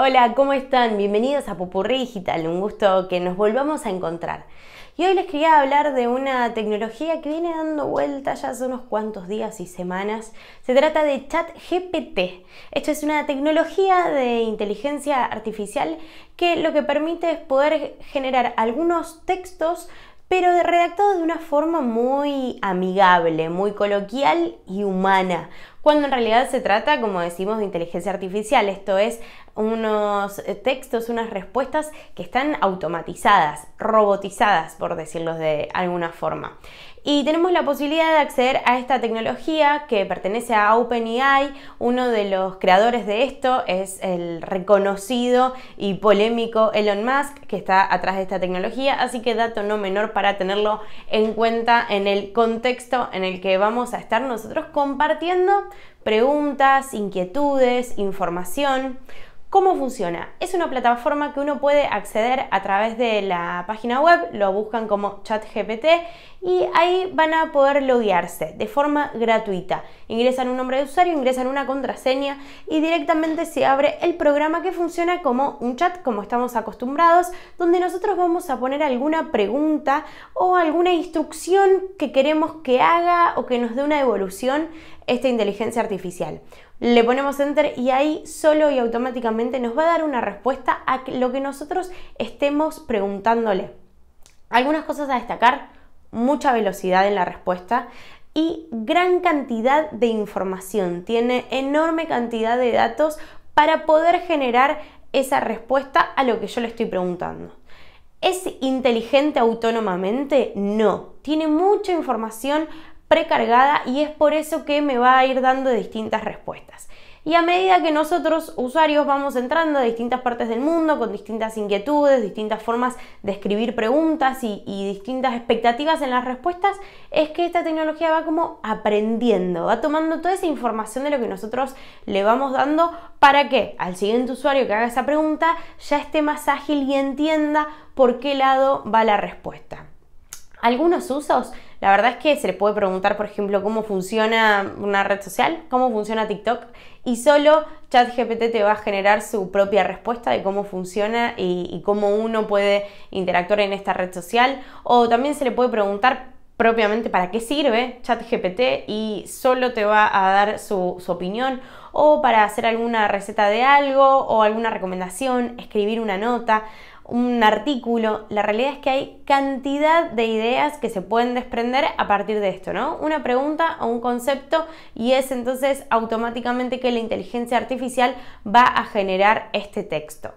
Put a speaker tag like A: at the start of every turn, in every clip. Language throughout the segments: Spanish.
A: Hola, ¿cómo están? Bienvenidos a Popurrí Digital, un gusto que nos volvamos a encontrar. Y hoy les quería hablar de una tecnología que viene dando vuelta ya hace unos cuantos días y semanas. Se trata de ChatGPT. Esto es una tecnología de inteligencia artificial que lo que permite es poder generar algunos textos pero redactados de una forma muy amigable, muy coloquial y humana, cuando en realidad se trata, como decimos, de inteligencia artificial, esto es unos eh, textos, unas respuestas que están automatizadas, robotizadas, por decirlo de alguna forma. Y tenemos la posibilidad de acceder a esta tecnología que pertenece a OpenEI. Uno de los creadores de esto es el reconocido y polémico Elon Musk, que está atrás de esta tecnología. Así que dato no menor para tenerlo en cuenta en el contexto en el que vamos a estar nosotros compartiendo preguntas, inquietudes, información. ¿Cómo funciona? Es una plataforma que uno puede acceder a través de la página web, lo buscan como ChatGPT y ahí van a poder loguearse de forma gratuita. Ingresan un nombre de usuario, ingresan una contraseña y directamente se abre el programa que funciona como un chat, como estamos acostumbrados, donde nosotros vamos a poner alguna pregunta o alguna instrucción que queremos que haga o que nos dé una evolución esta inteligencia artificial. Le ponemos enter y ahí solo y automáticamente nos va a dar una respuesta a lo que nosotros estemos preguntándole. Algunas cosas a destacar, mucha velocidad en la respuesta, y gran cantidad de información. Tiene enorme cantidad de datos para poder generar esa respuesta a lo que yo le estoy preguntando. ¿Es inteligente autónomamente? No. Tiene mucha información precargada y es por eso que me va a ir dando distintas respuestas. Y a medida que nosotros, usuarios, vamos entrando a distintas partes del mundo con distintas inquietudes, distintas formas de escribir preguntas y, y, distintas expectativas en las respuestas, es que esta tecnología va como aprendiendo, va tomando toda esa información de lo que nosotros le vamos dando para que al siguiente usuario que haga esa pregunta ya esté más ágil y entienda por qué lado va la respuesta. Algunos usos la verdad es que se le puede preguntar, por ejemplo, cómo funciona una red social, cómo funciona TikTok, y solo ChatGPT te va a generar su propia respuesta de cómo funciona y, cómo uno puede interactuar en esta red social. O también se le puede preguntar propiamente para qué sirve ChatGPT y solo te va a dar su, opinión o para hacer alguna receta de algo o alguna recomendación, escribir una nota, un artículo. La realidad es que hay cantidad de ideas que se pueden desprender a partir de esto, ¿no? Una pregunta o un concepto y es entonces automáticamente que la inteligencia artificial va a generar este texto.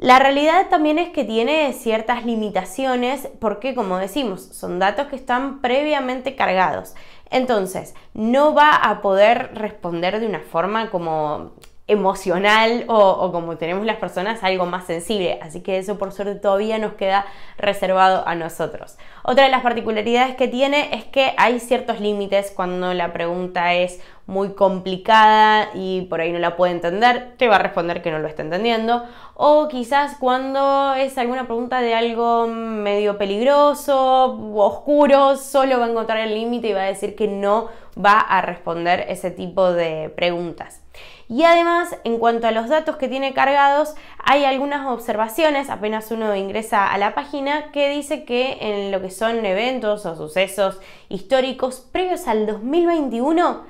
A: La realidad también es que tiene ciertas limitaciones porque, como decimos, son datos que están previamente cargados. Entonces, no va a poder responder de una forma como emocional o, como tenemos las personas algo más sensible. Así que eso por suerte todavía nos queda reservado a nosotros. Otra de las particularidades que tiene es que hay ciertos límites cuando la pregunta es muy complicada y por ahí no la puede entender, te va a responder que no lo está entendiendo. O quizás cuando es alguna pregunta de algo medio peligroso, oscuro, solo va a encontrar el límite y va a decir que no va a responder ese tipo de preguntas. Y además, en cuanto a los datos que tiene cargados, hay algunas observaciones, apenas uno ingresa a la página, que dice que en lo que son eventos o sucesos históricos previos al 2021,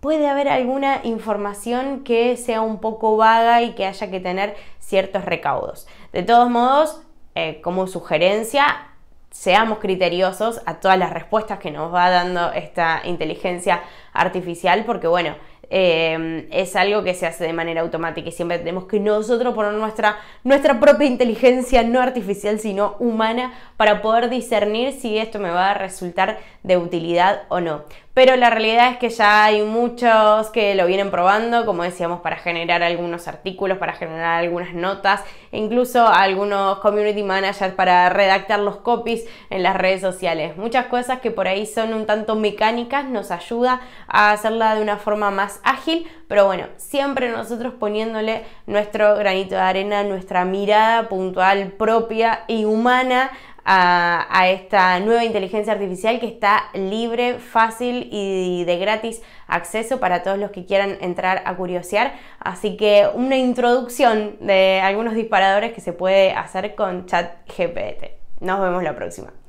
A: puede haber alguna información que sea un poco vaga y que haya que tener ciertos recaudos. De todos modos, eh, como sugerencia, seamos criteriosos a todas las respuestas que nos va dando esta inteligencia artificial, porque bueno, em, es algo que se hace de manera automática y siempre tenemos que nosotros poner nuestra, nuestra propia inteligencia, no artificial, sino humana, para poder discernir si esto me va a resultar de utilidad o no pero la realidad es que ya hay muchos que lo vienen probando, como decíamos, para generar algunos artículos, para generar algunas notas, e incluso algunos community managers para redactar los copies en las redes sociales. Muchas cosas que por ahí son un tanto mecánicas, nos ayuda a hacerla de una forma más ágil, pero bueno, siempre nosotros poniéndole nuestro granito de arena, nuestra mirada puntual propia y humana a, esta nueva inteligencia artificial que está libre, fácil y de gratis acceso para todos los que quieran entrar a curiosear. Así que una introducción de algunos disparadores que se puede hacer con ChatGPT. Nos vemos la próxima.